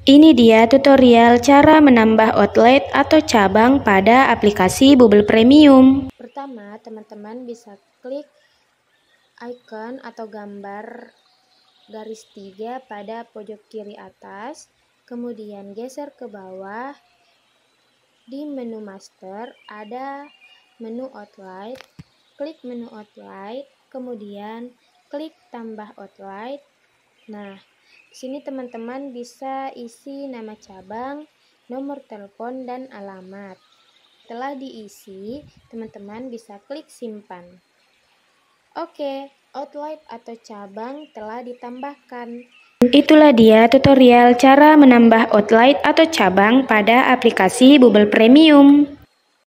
Ini dia tutorial cara menambah outlet atau cabang pada aplikasi Bubble Premium. Pertama, teman-teman bisa klik icon atau gambar garis tiga pada pojok kiri atas, kemudian geser ke bawah. Di menu master ada menu outlet, klik menu outlet, kemudian klik tambah outlet. Nah, sini teman-teman bisa isi nama cabang, nomor telepon, dan alamat. Setelah diisi, teman-teman bisa klik simpan. Oke, outlet atau cabang telah ditambahkan. Itulah dia tutorial cara menambah outlet atau cabang pada aplikasi Bubble Premium.